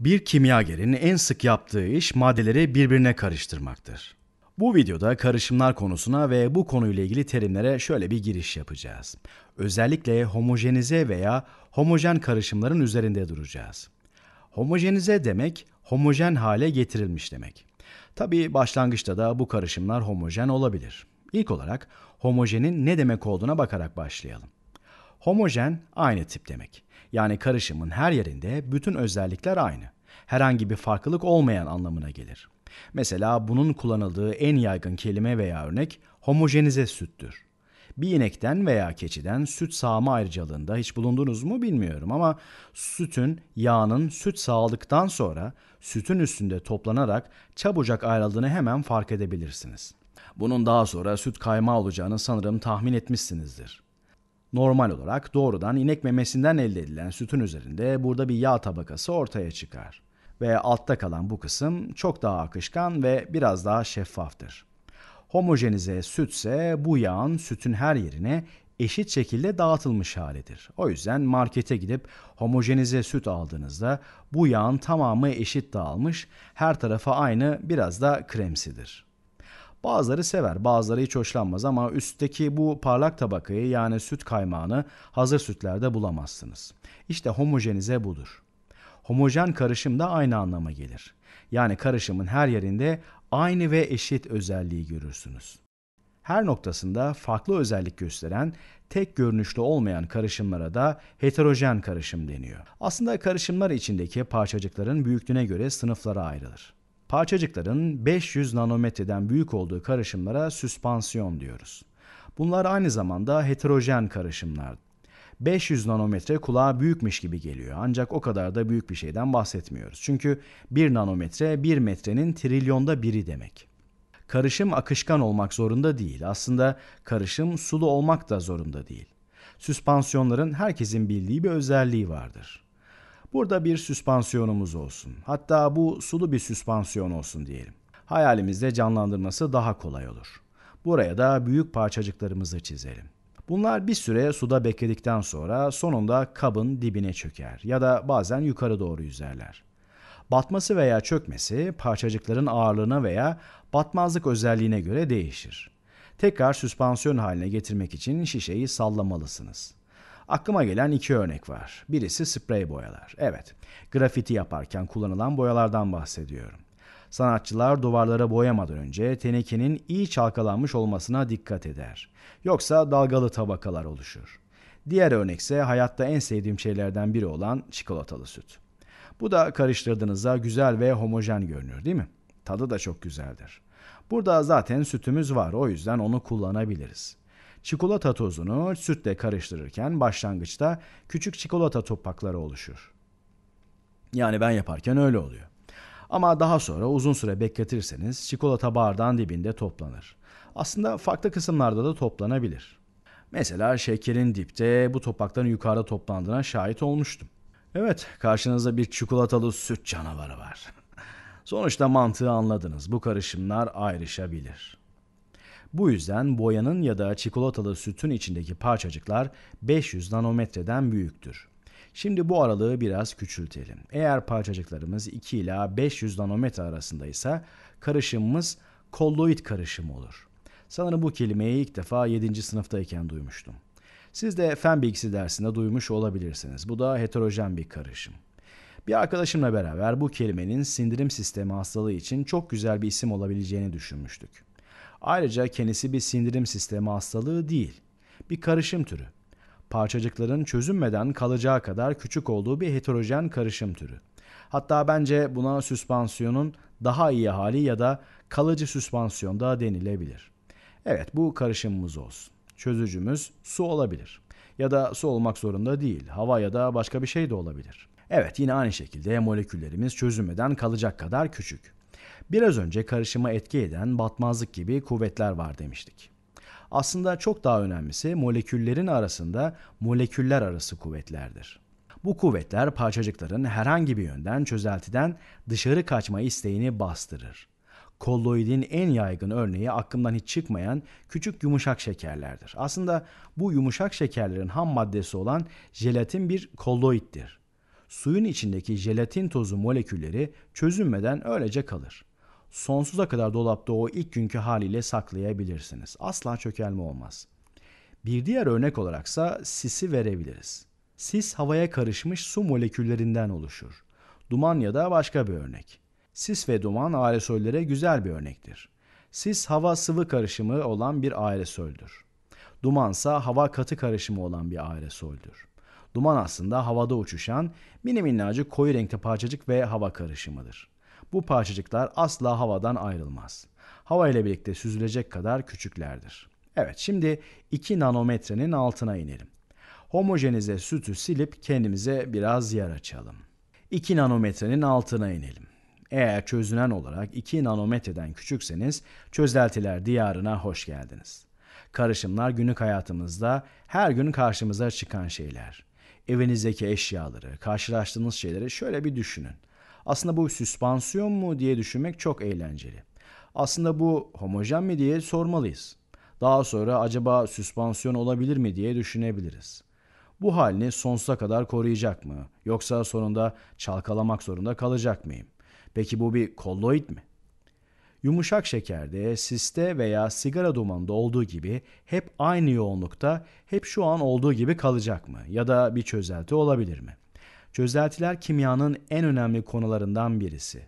bir kimyagerin en sık yaptığı iş maddeleri birbirine karıştırmaktır. Bu videoda karışımlar konusuna ve bu konuyla ilgili terimlere şöyle bir giriş yapacağız. Özellikle homojenize veya homojen karışımların üzerinde duracağız. Homojenize demek homojen hale getirilmiş demek. Tabii başlangıçta da bu karışımlar homojen olabilir. İlk olarak homojenin ne demek olduğuna bakarak başlayalım. Homojen aynı tip demek. Yani karışımın her yerinde bütün özellikler aynı. Herhangi bir farklılık olmayan anlamına gelir. Mesela bunun kullanıldığı en yaygın kelime veya örnek homojenize süttür. Bir inekten veya keçiden süt sağma ayrıcalığında hiç bulundunuz mu bilmiyorum ama sütün, yağının süt sağladıktan sonra sütün üstünde toplanarak çabucak ayrıldığını hemen fark edebilirsiniz. Bunun daha sonra süt kayma olacağını sanırım tahmin etmişsinizdir. Normal olarak doğrudan inek memesinden elde edilen sütün üzerinde burada bir yağ tabakası ortaya çıkar ve altta kalan bu kısım çok daha akışkan ve biraz daha şeffaftır. Homojenize sütse bu yağın sütün her yerine eşit şekilde dağıtılmış halidir. O yüzden markete gidip homojenize süt aldığınızda bu yağın tamamı eşit dağılmış, her tarafa aynı biraz da kremsidir.'' Bazıları sever, bazıları hiç hoşlanmaz ama üstteki bu parlak tabakayı yani süt kaymağını hazır sütlerde bulamazsınız. İşte homojenize budur. Homojen karışım da aynı anlama gelir. Yani karışımın her yerinde aynı ve eşit özelliği görürsünüz. Her noktasında farklı özellik gösteren, tek görünüşlü olmayan karışımlara da heterojen karışım deniyor. Aslında karışımlar içindeki parçacıkların büyüklüğüne göre sınıflara ayrılır. Parçacıkların 500 nanometreden büyük olduğu karışımlara süspansiyon diyoruz. Bunlar aynı zamanda heterojen karışımlar. 500 nanometre kulağa büyükmüş gibi geliyor ancak o kadar da büyük bir şeyden bahsetmiyoruz. Çünkü 1 nanometre 1 metrenin trilyonda biri demek. Karışım akışkan olmak zorunda değil. Aslında karışım sulu olmak da zorunda değil. Süspansiyonların herkesin bildiği bir özelliği vardır. Burada bir süspansiyonumuz olsun. Hatta bu sulu bir süspansiyon olsun diyelim. Hayalimizde canlandırması daha kolay olur. Buraya da büyük parçacıklarımızı çizelim. Bunlar bir süre suda bekledikten sonra sonunda kabın dibine çöker ya da bazen yukarı doğru yüzerler. Batması veya çökmesi parçacıkların ağırlığına veya batmazlık özelliğine göre değişir. Tekrar süspansiyon haline getirmek için şişeyi sallamalısınız.'' Aklıma gelen iki örnek var. Birisi sprey boyalar. Evet, grafiti yaparken kullanılan boyalardan bahsediyorum. Sanatçılar duvarlara boyamadan önce tenekenin iyi çalkalanmış olmasına dikkat eder. Yoksa dalgalı tabakalar oluşur. Diğer örnekse hayatta en sevdiğim şeylerden biri olan çikolatalı süt. Bu da karıştırdığınızda güzel ve homojen görünür değil mi? Tadı da çok güzeldir. Burada zaten sütümüz var o yüzden onu kullanabiliriz. Çikolata tozunu sütle karıştırırken başlangıçta küçük çikolata topakları oluşur. Yani ben yaparken öyle oluyor. Ama daha sonra uzun süre bekletirseniz çikolata bardağın dibinde toplanır. Aslında farklı kısımlarda da toplanabilir. Mesela şekerin dipte bu topaktan yukarıda toplandığına şahit olmuştum. Evet, karşınızda bir çikolatalı süt canavarı var. Sonuçta mantığı anladınız. Bu karışımlar ayrışabilir. Bu yüzden boyanın ya da çikolatalı sütün içindeki parçacıklar 500 nanometreden büyüktür. Şimdi bu aralığı biraz küçültelim. Eğer parçacıklarımız 2 ila 500 nanometre arasındaysa karışımımız kolloid karışımı olur. Sanırım bu kelimeyi ilk defa 7. sınıftayken duymuştum. Siz de fen bilgisi dersinde duymuş olabilirsiniz. Bu da heterojen bir karışım. Bir arkadaşımla beraber bu kelimenin sindirim sistemi hastalığı için çok güzel bir isim olabileceğini düşünmüştük. Ayrıca kendisi bir sindirim sistemi hastalığı değil, bir karışım türü. Parçacıkların çözünmeden kalacağı kadar küçük olduğu bir heterojen karışım türü. Hatta bence buna süspansiyonun daha iyi hali ya da kalıcı süspansiyon da denilebilir. Evet bu karışımımız olsun. Çözücümüz su olabilir. Ya da su olmak zorunda değil. Hava ya da başka bir şey de olabilir. Evet yine aynı şekilde moleküllerimiz çözünmeden kalacak kadar küçük. Biraz önce karışıma etki eden batmazlık gibi kuvvetler var demiştik. Aslında çok daha önemlisi moleküllerin arasında moleküller arası kuvvetlerdir. Bu kuvvetler parçacıkların herhangi bir yönden çözeltiden dışarı kaçma isteğini bastırır. Kolloidin en yaygın örneği aklımdan hiç çıkmayan küçük yumuşak şekerlerdir. Aslında bu yumuşak şekerlerin ham maddesi olan jelatin bir kolloittir. Suyun içindeki jelatin tozu molekülleri çözünmeden öylece kalır sonsuza kadar dolapta o ilk günkü haliyle saklayabilirsiniz. Asla çökelme olmaz. Bir diğer örnek olaraksa sisi verebiliriz. Sis havaya karışmış su moleküllerinden oluşur. Duman ya da başka bir örnek. Sis ve duman aerosollere güzel bir örnektir. Sis hava sıvı karışımı olan bir aerosoldür. Dumansa hava katı karışımı olan bir aerosoldür. Duman aslında havada uçuşan mini minnacık koyu renkte parçacık ve hava karışımıdır. Bu parçacıklar asla havadan ayrılmaz. Hava ile birlikte süzülecek kadar küçüklerdir. Evet şimdi 2 nanometrenin altına inelim. Homojenize sütü silip kendimize biraz yer açalım. 2 nanometrenin altına inelim. Eğer çözünen olarak 2 nanometreden küçükseniz çözeltiler diyarına hoş geldiniz. Karışımlar günlük hayatımızda her gün karşımıza çıkan şeyler. Evinizdeki eşyaları, karşılaştığınız şeyleri şöyle bir düşünün. Aslında bu süspansiyon mu diye düşünmek çok eğlenceli. Aslında bu homojen mi diye sormalıyız. Daha sonra acaba süspansiyon olabilir mi diye düşünebiliriz. Bu halini sonsuza kadar koruyacak mı? Yoksa sonunda çalkalamak zorunda kalacak mıyım? Peki bu bir kolloid mi? Yumuşak şekerde, siste veya sigara dumanında olduğu gibi hep aynı yoğunlukta, hep şu an olduğu gibi kalacak mı? Ya da bir çözelti olabilir mi?'' Çözeltiler kimyanın en önemli konularından birisi.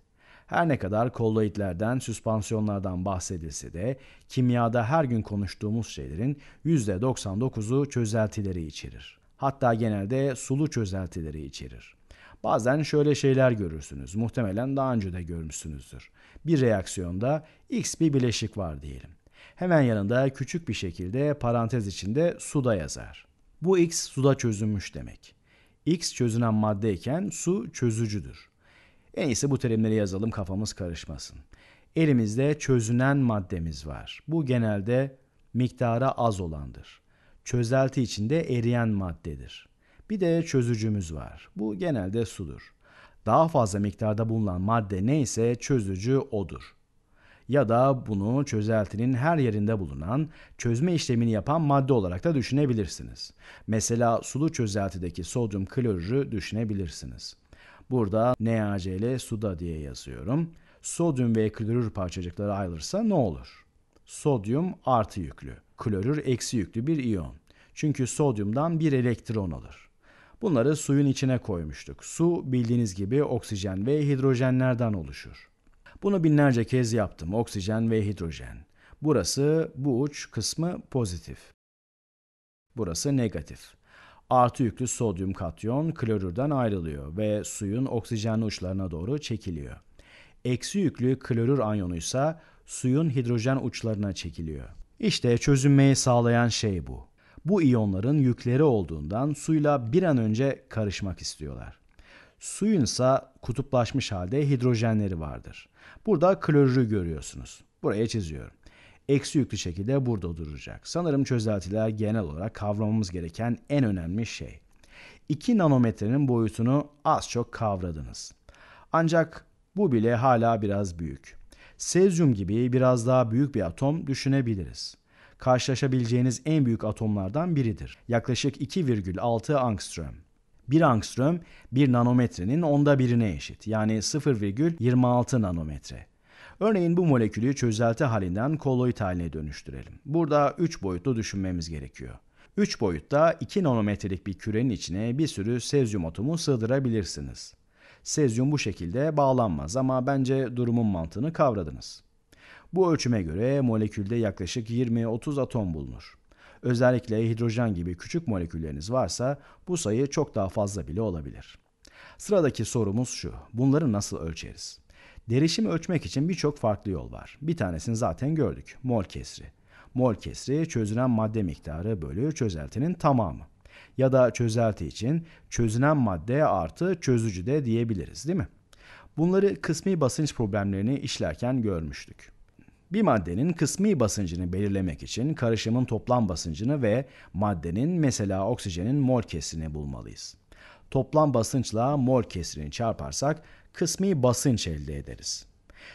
Her ne kadar kolloidlerden, süspansiyonlardan bahsedilse de kimyada her gün konuştuğumuz şeylerin %99'u çözeltileri içerir. Hatta genelde sulu çözeltileri içerir. Bazen şöyle şeyler görürsünüz. Muhtemelen daha önce de görmüşsünüzdür. Bir reaksiyonda X bir bileşik var diyelim. Hemen yanında küçük bir şekilde parantez içinde suda yazar. Bu X suda çözünmüş demek. X çözünen maddeyken su çözücüdür. En iyisi bu terimleri yazalım kafamız karışmasın. Elimizde çözünen maddemiz var. Bu genelde miktara az olandır. Çözelti içinde eriyen maddedir. Bir de çözücümüz var. Bu genelde sudur. Daha fazla miktarda bulunan madde neyse çözücü odur ya da bunu çözeltinin her yerinde bulunan, çözme işlemini yapan madde olarak da düşünebilirsiniz. Mesela sulu çözeltideki sodyum klorürü düşünebilirsiniz. Burada NaCl suda diye yazıyorum. Sodyum ve klorür parçacıkları ayrılırsa ne olur? Sodyum artı yüklü, klorür eksi yüklü bir iyon. Çünkü sodyumdan bir elektron alır. Bunları suyun içine koymuştuk. Su bildiğiniz gibi oksijen ve hidrojenlerden oluşur. Bunu binlerce kez yaptım. Oksijen ve hidrojen. Burası bu uç kısmı pozitif. Burası negatif. Artı yüklü sodyum katyon klorürden ayrılıyor ve suyun oksijenli uçlarına doğru çekiliyor. Eksi yüklü klorür anyonu ise suyun hidrojen uçlarına çekiliyor. İşte çözünmeyi sağlayan şey bu. Bu iyonların yükleri olduğundan suyla bir an önce karışmak istiyorlar. Suyun ise kutuplaşmış halde hidrojenleri vardır. Burada klorürü görüyorsunuz. Buraya çiziyorum. Eksi yüklü şekilde burada duracak. Sanırım çözeltiler genel olarak kavramamız gereken en önemli şey. 2 nanometrenin boyutunu az çok kavradınız. Ancak bu bile hala biraz büyük. Sezyum gibi biraz daha büyük bir atom düşünebiliriz. Karşılaşabileceğiniz en büyük atomlardan biridir. Yaklaşık 2,6 angstrom. 1 angström 1 nanometrenin onda birine eşit yani 0,26 nanometre. Örneğin bu molekülü çözelti halinden kolloid haline dönüştürelim. Burada 3 boyutlu düşünmemiz gerekiyor. 3 boyutta 2 nanometrelik bir kürenin içine bir sürü sezyum atomu sığdırabilirsiniz. Sezyum bu şekilde bağlanmaz ama bence durumun mantığını kavradınız. Bu ölçüme göre molekülde yaklaşık 20-30 atom bulunur. Özellikle hidrojen gibi küçük molekülleriniz varsa bu sayı çok daha fazla bile olabilir. Sıradaki sorumuz şu. Bunları nasıl ölçeriz? Derişimi ölçmek için birçok farklı yol var. Bir tanesini zaten gördük. Mol kesri. Mol kesri çözünen madde miktarı bölü çözeltinin tamamı. Ya da çözelti için çözünen madde artı çözücü de diyebiliriz değil mi? Bunları kısmi basınç problemlerini işlerken görmüştük. Bir maddenin kısmi basıncını belirlemek için karışımın toplam basıncını ve maddenin mesela oksijenin mol kesrini bulmalıyız. Toplam basınçla mol kesrini çarparsak kısmi basınç elde ederiz.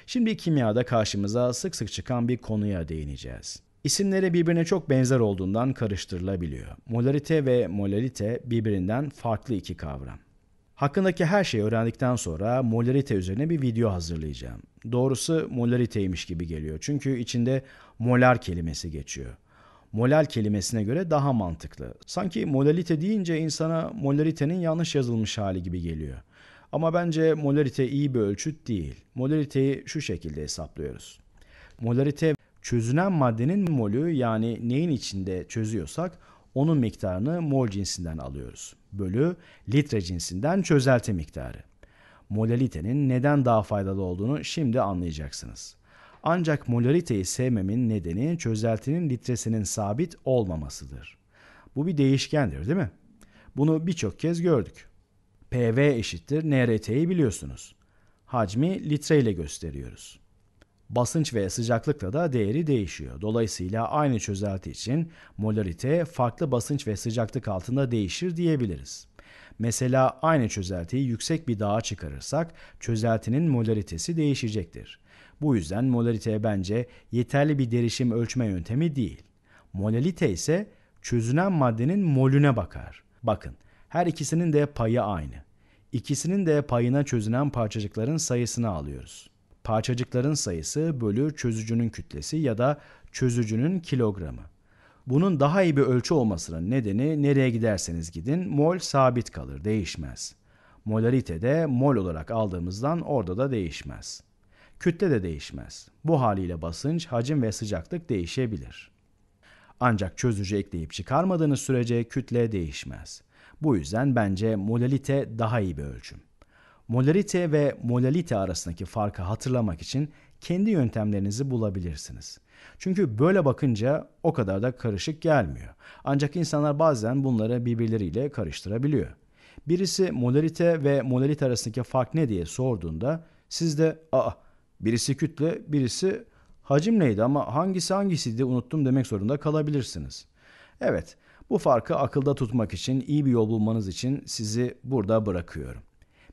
Şimdi kimyada karşımıza sık sık çıkan bir konuya değineceğiz. İsimleri birbirine çok benzer olduğundan karıştırılabiliyor. Molarite ve molalite birbirinden farklı iki kavram. Hakkındaki her şeyi öğrendikten sonra molarite üzerine bir video hazırlayacağım. Doğrusu molariteymiş gibi geliyor. Çünkü içinde molar kelimesi geçiyor. Molal kelimesine göre daha mantıklı. Sanki molalite deyince insana molaritenin yanlış yazılmış hali gibi geliyor. Ama bence molarite iyi bir ölçüt değil. Molariteyi şu şekilde hesaplıyoruz. Molarite çözünen maddenin molü yani neyin içinde çözüyorsak onun miktarını mol cinsinden alıyoruz. Bölü litre cinsinden çözelti miktarı. Molalitenin neden daha faydalı olduğunu şimdi anlayacaksınız. Ancak molariteyi sevmemin nedeni çözeltinin litresinin sabit olmamasıdır. Bu bir değişkendir değil mi? Bunu birçok kez gördük. PV eşittir NRT'yi biliyorsunuz. Hacmi litre ile gösteriyoruz. Basınç ve sıcaklıkla da değeri değişiyor. Dolayısıyla aynı çözelti için molarite farklı basınç ve sıcaklık altında değişir diyebiliriz. Mesela aynı çözeltiyi yüksek bir dağa çıkarırsak çözeltinin molaritesi değişecektir. Bu yüzden molarite bence yeterli bir derişim ölçme yöntemi değil. Molalite ise çözünen maddenin molüne bakar. Bakın her ikisinin de payı aynı. İkisinin de payına çözünen parçacıkların sayısını alıyoruz. Parçacıkların sayısı bölü çözücünün kütlesi ya da çözücünün kilogramı. Bunun daha iyi bir ölçü olmasının nedeni nereye giderseniz gidin mol sabit kalır, değişmez. Molarite de mol olarak aldığımızdan orada da değişmez. Kütle de değişmez. Bu haliyle basınç, hacim ve sıcaklık değişebilir. Ancak çözücü ekleyip çıkarmadığınız sürece kütle değişmez. Bu yüzden bence molalite daha iyi bir ölçüm molarite ve molalite arasındaki farkı hatırlamak için kendi yöntemlerinizi bulabilirsiniz. Çünkü böyle bakınca o kadar da karışık gelmiyor. Ancak insanlar bazen bunları birbirleriyle karıştırabiliyor. Birisi molarite ve molalite arasındaki fark ne diye sorduğunda siz de aa birisi kütle birisi hacim neydi ama hangisi hangisiydi unuttum demek zorunda kalabilirsiniz. Evet bu farkı akılda tutmak için iyi bir yol bulmanız için sizi burada bırakıyorum.